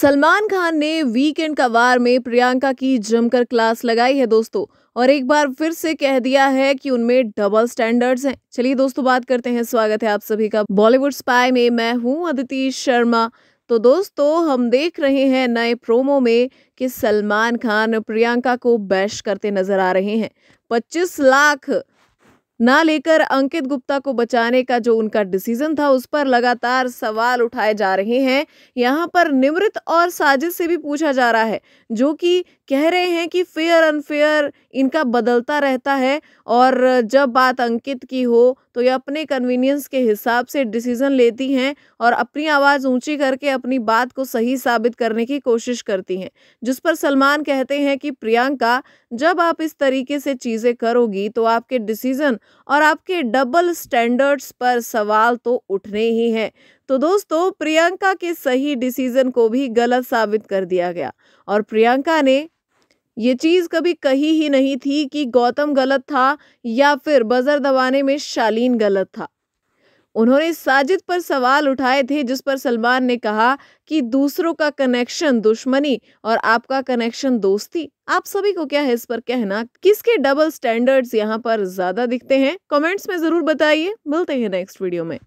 सलमान खान ने वीकेंड का वार में प्रियंका की जमकर क्लास लगाई है दोस्तों और एक बार फिर से कह दिया है कि उनमें डबल स्टैंडर्ड्स हैं चलिए दोस्तों बात करते हैं स्वागत है आप सभी का बॉलीवुड स्पाई में मैं हूं अदिति शर्मा तो दोस्तों हम देख रहे हैं नए प्रोमो में कि सलमान खान प्रियंका को बैश करते नजर आ रहे हैं 25 लाख ना लेकर अंकित गुप्ता को बचाने का जो उनका डिसीजन था उस पर लगातार सवाल उठाए जा रहे हैं यहाँ पर निमृत और साजिश से भी पूछा जा रहा है जो कि कह रहे हैं कि फेयर अनफेयर इनका बदलता रहता है और जब बात अंकित की हो तो ये अपने कन्वीनियंस के हिसाब से डिसीजन लेती हैं और अपनी आवाज़ ऊंची करके अपनी बात को सही साबित करने की कोशिश करती हैं जिस पर सलमान कहते हैं कि प्रियंका जब आप इस तरीके से चीज़ें करोगी तो आपके डिसीजन और आपके डबल स्टैंडर्ड्स पर सवाल तो उठने ही हैं तो दोस्तों प्रियंका के सही डिसीजन को भी गलत साबित कर दिया गया और प्रियंका ने ये चीज़ कभी कही ही नहीं थी कि गौतम गलत था या फिर बज़र दबाने में शालीन गलत था उन्होंने साजिद पर सवाल उठाए थे जिस पर सलमान ने कहा कि दूसरों का कनेक्शन दुश्मनी और आपका कनेक्शन दोस्ती आप सभी को क्या है इस पर कहना किसके डबल स्टैंडर्ड्स यहाँ पर ज्यादा दिखते हैं कमेंट्स में जरूर बताइए मिलते हैं नेक्स्ट वीडियो में